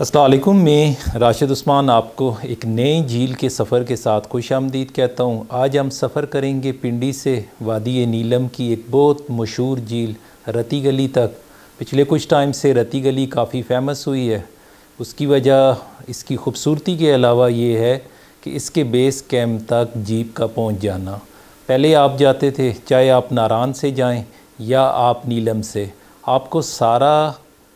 असलकुम मैं राशिद उस्मान आपको एक नए झील के सफ़र के साथ खुश आमदीद कहता हूँ आज हम सफ़र करेंगे पिंडी से वादी नीलम की एक बहुत मशहूर झील रती गली तक पिछले कुछ टाइम से रती गली काफ़ी फेमस हुई है उसकी वजह इसकी खूबसूरती के अलावा ये है कि इसके बेस कैम्प तक जीप का पहुँच जाना पहले आप जाते थे चाहे आप नारान से जाएँ या आप नीलम से आपको सारा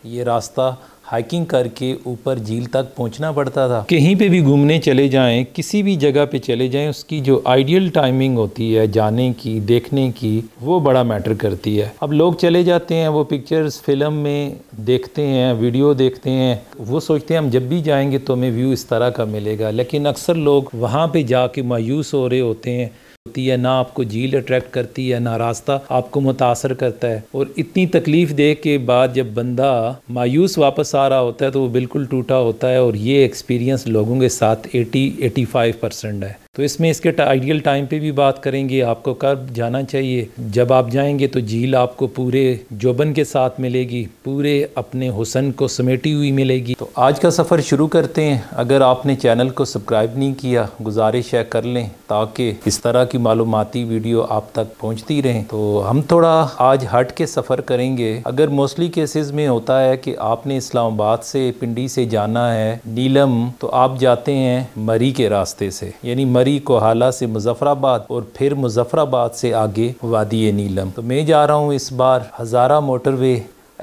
ये रास्ता हाइकिंग करके ऊपर झील तक पहुंचना पड़ता था कहीं पे भी घूमने चले जाएं किसी भी जगह पे चले जाएं उसकी जो आइडियल टाइमिंग होती है जाने की देखने की वो बड़ा मैटर करती है अब लोग चले जाते हैं वो पिक्चर्स फिल्म में देखते हैं वीडियो देखते हैं वो सोचते हैं हम जब भी जाएंगे तो हमें व्यू इस तरह का मिलेगा लेकिन अक्सर लोग वहाँ पर जाके मायूस हो रहे होते हैं होती है ना आपको झील अट्रैक्ट करती है ना रास्ता आपको मुतासर करता है और इतनी तकलीफ दे के बाद जब बंदा मायूस वापस आ रहा होता है तो वो बिल्कुल टूटा होता है और ये एक्सपीरियंस लोगों के साथ 80 85 परसेंट है तो इसमें इसके आइडियल टाइम पे भी बात करेंगे आपको कब जाना चाहिए जब आप जाएंगे तो झील आपको पूरे जोबन के साथ मिलेगी पूरे अपने हुसन को समेटी हुई मिलेगी तो आज का सफ़र शुरू करते हैं अगर आपने चैनल को सब्सक्राइब नहीं किया गुजारिश है कर लें ताकि इस तरह की मालूमती वीडियो आप तक पहुँचती रहें तो हम थोड़ा आज हट के सफ़र करेंगे अगर मोस्टली केसेज में होता है कि आपने इस्लामाबाद से पिंडी से जाना है नीलम तो आप जाते हैं मरी के रास्ते से यानी मरी को हाला से मुजफ्फराबाद और फिर मुजफ्फराबाद से आगे वादी नीलम तो मैं जा रहा हूँ इस बार हज़ारा मोटरवे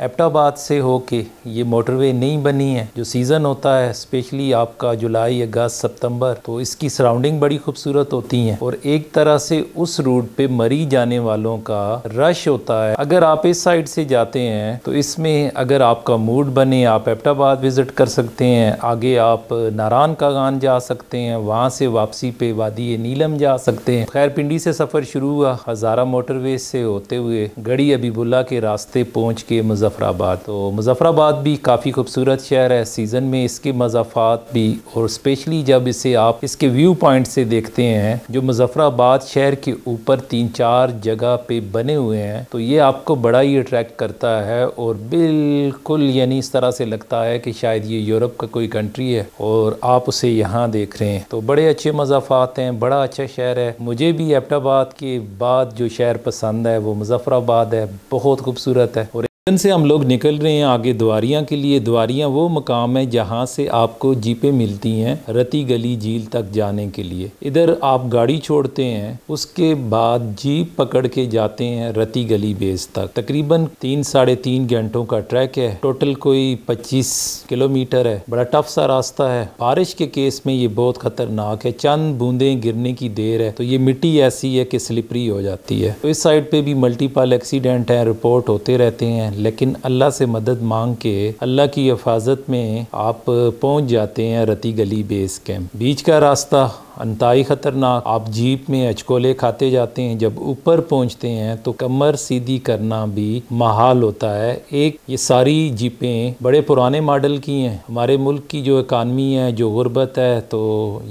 एपटाबाद से हो के ये मोटरवे नहीं बनी है जो सीज़न होता है स्पेशली आपका जुलाई अगस्त सितंबर तो इसकी सराउंडिंग बड़ी खूबसूरत होती हैं और एक तरह से उस रूट पे मरी जाने वालों का रश होता है अगर आप इस साइड से जाते हैं तो इसमें अगर आपका मूड बने आप एपटाबाद विज़िट कर सकते हैं आगे आप नारान कागान जा सकते हैं वहाँ से वापसी पे वादी नीलम जा सकते हैं खैर पिंडी से सफ़र शुरू हुआ हज़ारा मोटरवे से होते हुए गढ़ी अबीबुल्ला के रास्ते पहुँच के मज़ा मुजफ़राबाद तो मुजफ़राबाद भी काफ़ी खूबसूरत शहर है सीज़न में इसके मजाफात भी और स्पेशली जब इसे आप इसके व्यू पॉइंट से देखते हैं जो मुजफ़राबाद शहर के ऊपर तीन चार जगह पे बने हुए हैं तो ये आपको बड़ा ही अट्रैक्ट करता है और बिल्कुल यानी इस तरह से लगता है कि शायद ये यूरोप का कोई कंट्री है और आप उसे यहाँ देख रहे हैं तो बड़े अच्छे मजाफात हैं बड़ा अच्छा शहर है मुझे भी एबटाबाद के बाद जो शहर पसंद है वो मुजफ़राबाद है बहुत खूबसूरत है और लंदन से हम लोग निकल रहे हैं आगे द्वारियाँ के लिए द्वारियाँ वो मकाम है जहाँ से आपको जीपें मिलती हैं रती गली झील तक जाने के लिए इधर आप गाड़ी छोड़ते हैं उसके बाद जीप पकड़ के जाते हैं रती गली बेस तक तकरीबन तीन साढ़े तीन घंटों का ट्रैक है टोटल कोई पच्चीस किलोमीटर है बड़ा टफ सा रास्ता है बारिश के केस में ये बहुत खतरनाक है चंद बूंदे गिरने की देर है तो ये मिट्टी ऐसी है कि स्लिपरी हो जाती है तो इस साइड पे भी मल्टीपल एक्सीडेंट है रिपोर्ट होते रहते हैं लेकिन अल्लाह से मदद मांग के अल्लाह की हिफाजत में आप पहुंच जाते हैं रती गली बेस कैंप बीच का रास्ता अनताई ख़तरनाक आप जीप में अचकोले खाते जाते हैं जब ऊपर पहुंचते हैं तो कमर सीधी करना भी महाल होता है एक ये सारी जीपें बड़े पुराने मॉडल की हैं हमारे मुल्क की जो इकानमी है जो गुर्बत है तो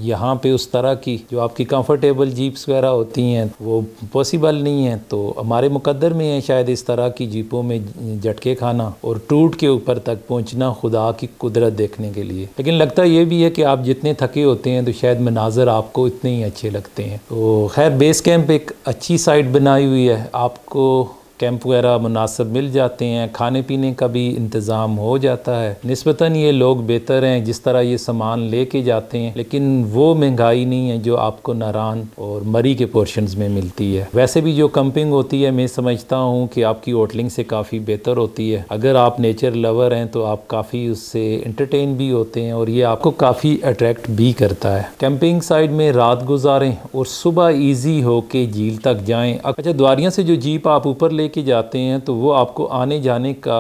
यहाँ पे उस तरह की जो आपकी कंफर्टेबल जीप्स वगैरह होती हैं वो पॉसिबल नहीं है तो हमारे मुकदर में है शायद इस तरह की जीपों में झटके खाना और टूट के ऊपर तक पहुँचना खुदा की कुदरत देखने के लिए लेकिन लगता ये भी है कि आप जितने थके होते हैं तो शायद मनाजर आपको इतने ही अच्छे लगते हैं तो खैर बेस कैंप एक अच्छी साइट बनाई हुई है आपको कैंप वगैरह मुनासब मिल जाते हैं खाने पीने का भी इंतज़ाम हो जाता है नस्बता ये लोग बेहतर हैं जिस तरह ये सामान ले के जाते हैं लेकिन वो महंगाई नहीं है जो आपको नारान और मरी के पोर्शन में मिलती है वैसे भी जो कंपिंग होती है मैं समझता हूँ कि आपकी होटलिंग से काफ़ी बेहतर होती है अगर आप नेचर लवर हैं तो आप काफ़ी उससे इंटरटेन भी होते हैं और ये आपको काफ़ी अट्रैक्ट भी करता है कैंपिंग साइड में रात गुजारें और सुबह ईजी के झील तक जाएँ अच्छा द्वारियाँ से जो जीप आप ऊपर ले लेके जाते हैं तो वो आपको आने जाने का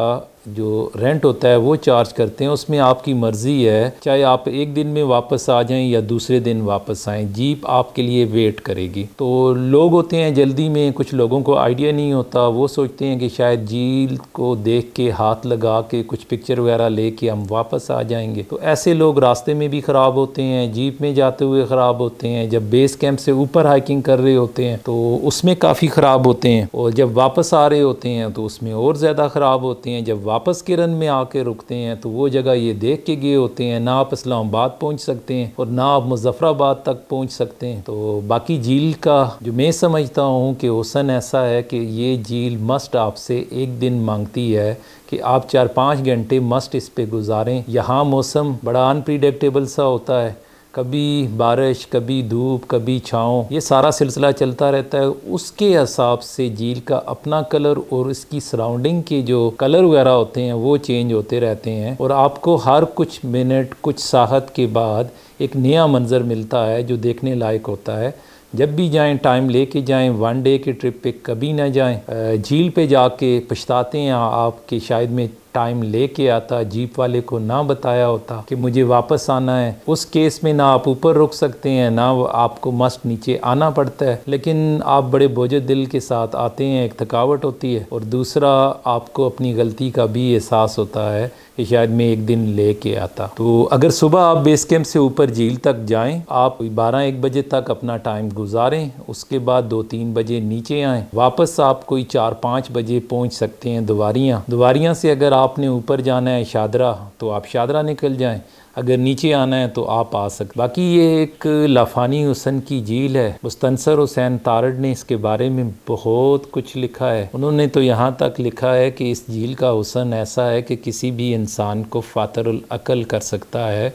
जो रेंट होता है वो चार्ज करते हैं उसमें आपकी मर्ज़ी है चाहे आप एक दिन में वापस आ जाएं या दूसरे दिन वापस आएं जीप आपके लिए वेट करेगी तो लोग होते हैं जल्दी में कुछ लोगों को आइडिया नहीं होता वो सोचते हैं कि शायद झील को देख के हाथ लगा के कुछ पिक्चर वगैरह ले के हम वापस आ जाएंगे तो ऐसे लोग रास्ते में भी ख़राब होते हैं जीप में जाते हुए ख़राब होते हैं जब बेस कैंप से ऊपर हाइकिंग कर रहे होते हैं तो उसमें काफ़ी ख़राब होते हैं और जब वापस आ रहे होते हैं तो उसमें और ज़्यादा ख़राब होते हैं जब वापस किरण में आके रुकते हैं तो वो जगह ये देख के गए होते हैं ना आप इस्लामाबाद पहुँच सकते हैं और ना आप मुजफ़राबाद तक पहुँच सकते हैं तो बाकी झील का जो मैं समझता हूँ कि हुसन ऐसा है कि ये झील मस्ट आपसे एक दिन मांगती है कि आप चार पाँच घंटे मस्ट इस पर गुजारें यहाँ मौसम बड़ा अनप्रिडिक्टेबल सा होता है कभी बारिश कभी धूप कभी छाँव ये सारा सिलसिला चलता रहता है उसके हिसाब से झील का अपना कलर और इसकी सराउंडिंग के जो कलर वगैरह होते हैं वो चेंज होते रहते हैं और आपको हर कुछ मिनट कुछ साहत के बाद एक नया मंज़र मिलता है जो देखने लायक होता है जब भी जाएं टाइम लेके जाएं वन डे के ट्रिप पे कभी ना जाएं झील पे जाके पछताते हैं आपके शायद में टाइम लेके आता जीप वाले को ना बताया होता कि मुझे वापस आना है उस केस में ना आप ऊपर रुक सकते हैं ना आपको मस्ट नीचे आना पड़ता है लेकिन आप बड़े बोझ दिल के साथ आते हैं एक थकावट होती है और दूसरा आपको अपनी गलती का भी एहसास होता है कि शायद मैं एक दिन ले के आता तो अगर सुबह आप बेस कैंप से ऊपर झील तक जाएं आप बारह एक बजे तक अपना टाइम गुजारें उसके बाद दो तीन बजे नीचे आएं वापस आप कोई चार पाँच बजे पहुंच सकते हैं दुवारियाँ दुवारियाँ से अगर आप आपने ऊपर जाना है शादरा तो आप शादरा निकल जाएं अगर नीचे आना है तो आप आ सकते बाकी ये एक लाफानी हुसन की झील है मुस्तनसर हुसैन तारड़ ने इसके बारे में बहुत कुछ लिखा है उन्होंने तो यहाँ तक लिखा है कि इस झील का हुसन ऐसा है कि किसी भी इंसान को फ़ातर अकल कर सकता है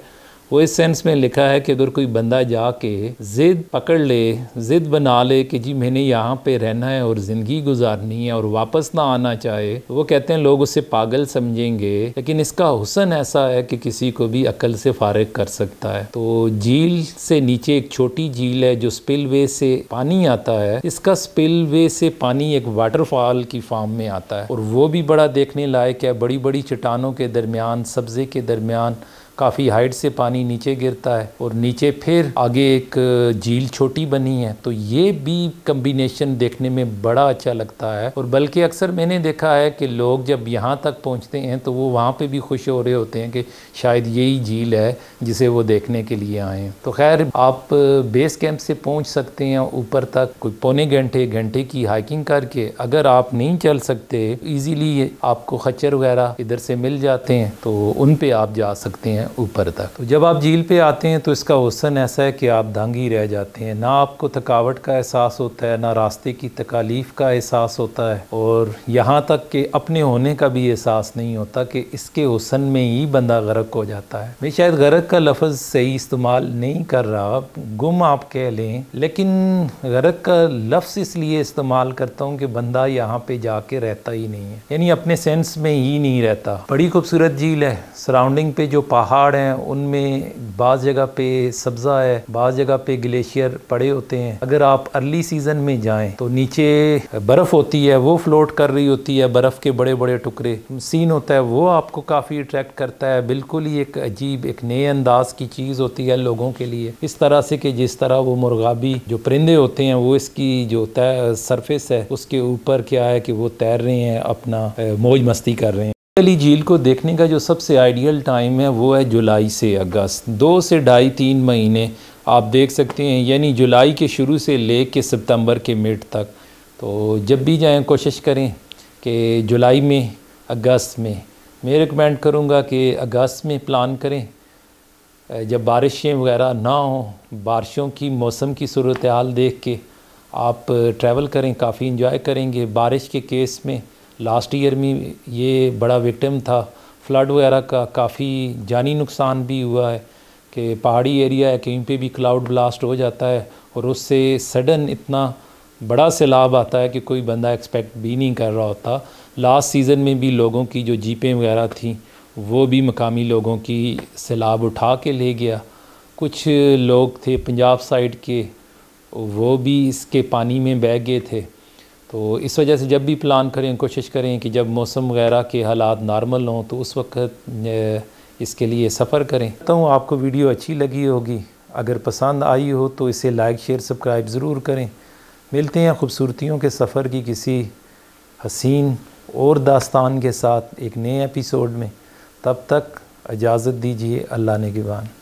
वो इस सेंस में लिखा है कि अगर कोई बंदा जाके ज़िद पकड़ ले ज़िद बना ले कि जी मैंने यहाँ पे रहना है और ज़िंदगी गुजारनी है और वापस ना आना चाहे तो वो कहते हैं लोग उसे पागल समझेंगे लेकिन इसका हुसन ऐसा है कि किसी को भी अकल से फारग कर सकता है तो झील से नीचे एक छोटी झील है जो स्पिल वे से पानी आता है इसका स्पिल वे से पानी एक वाटरफॉल की फार्म में आता है और वो भी बड़ा देखने लायक है बड़ी बड़ी चट्टानों के दरमियान सब्ज़े के दरमियान काफ़ी हाइट से पानी नीचे गिरता है और नीचे फिर आगे एक झील छोटी बनी है तो ये भी कम्बिनेशन देखने में बड़ा अच्छा लगता है और बल्कि अक्सर मैंने देखा है कि लोग जब यहाँ तक पहुँचते हैं तो वो वहाँ पर भी खुश हो रहे होते हैं कि शायद यही झील है जिसे वो देखने के लिए आए तो खैर आप बेस कैंप से पहुँच सकते हैं ऊपर तक कोई पौने घंटे घंटे की हाइकिंग करके अगर आप नहीं चल सकते ईजीली आपको खच्चर वगैरह इधर से मिल जाते हैं तो उन पे आप जा सकते हैं ऊपर तक तो जब आप झील पे आते हैं तो इसका हुसन ऐसा है कि आप दंग ही रह जाते हैं ना आपको थकावट का एहसास होता है ना रास्ते की तकालीफ का एहसास होता है और यहाँ तक कि अपने होने का भी एहसास नहीं होता कि इसके हुसन में ही बंदा गर्क हो जाता है मैं शायद गर्क का लफज सही इस्तेमाल नहीं कर रहा गुम आप कह लें लेकिन गर्क का लफ्ज़ इसलिए इस्तेमाल करता हूँ कि बंदा यहाँ पे जाके रहता ही नहीं है यानी अपने सेंस में ही नहीं रहता बड़ी खूबसूरत झील है सराउंडिंग पे जो पहाड़ पहाड़ हैं उनमें बाज़ जगह पे सब्ज़ा है बाज़ जगह पे ग्लेशियर पड़े होते हैं अगर आप अर्ली सीज़न में जाएं तो नीचे बर्फ़ होती है वो फ्लोट कर रही होती है बर्फ़ के बड़े बड़े टुकड़े सीन होता है वो आपको काफ़ी अट्रैक्ट करता है बिल्कुल ही एक अजीब एक नए अंदाज की चीज़ होती है लोगों के लिए इस तरह से कि जिस तरह वो मुर्गाबी जो परिंदे होते हैं वो इसकी जो सरफेस है उसके ऊपर क्या है कि वो तैर रहे हैं अपना मौज मस्ती कर रहे हैं अली झील को देखने का जो सबसे आइडियल टाइम है वो है जुलाई से अगस्त दो से ढाई तीन महीने आप देख सकते हैं यानी जुलाई के शुरू से ले के सितम्बर के मिड तक तो जब भी जाएं कोशिश करें कि जुलाई में अगस्त में मैं रिकमेंड करूँगा कि अगस्त में प्लान करें जब बारिशें वगैरह ना हों बारिशों की मौसम की सूरत हाल देख के आप ट्रैवल करें काफ़ी इंजॉय करेंगे बारिश के केस में लास्ट ईयर में ये बड़ा विक्टिम था फ्लड वगैरह का काफ़ी जानी नुकसान भी हुआ है कि पहाड़ी एरिया है कहीं पे भी क्लाउड ब्लास्ट हो जाता है और उससे सडन इतना बड़ा सैलाब आता है कि कोई बंदा एक्सपेक्ट भी नहीं कर रहा होता लास्ट सीज़न में भी लोगों की जो जीपें वगैरह थी वो भी मकामी लोगों की सैलाब उठा के ले गया कुछ लोग थे पंजाब साइड के वो भी इसके पानी में बह गए थे तो इस वजह से जब भी प्लान करें कोशिश करें कि जब मौसम वगैरह के हालात नॉर्मल हों तो उस वक्त इसके लिए सफ़र करें तो आपको वीडियो अच्छी लगी होगी अगर पसंद आई हो तो इसे लाइक शेयर सब्सक्राइब ज़रूर करें मिलते हैं खूबसूरतियों के सफ़र की किसी हसीन और दास्तान के साथ एक नए एपिसोड में तब तक इजाज़त दीजिए अल्लाह ने गिवान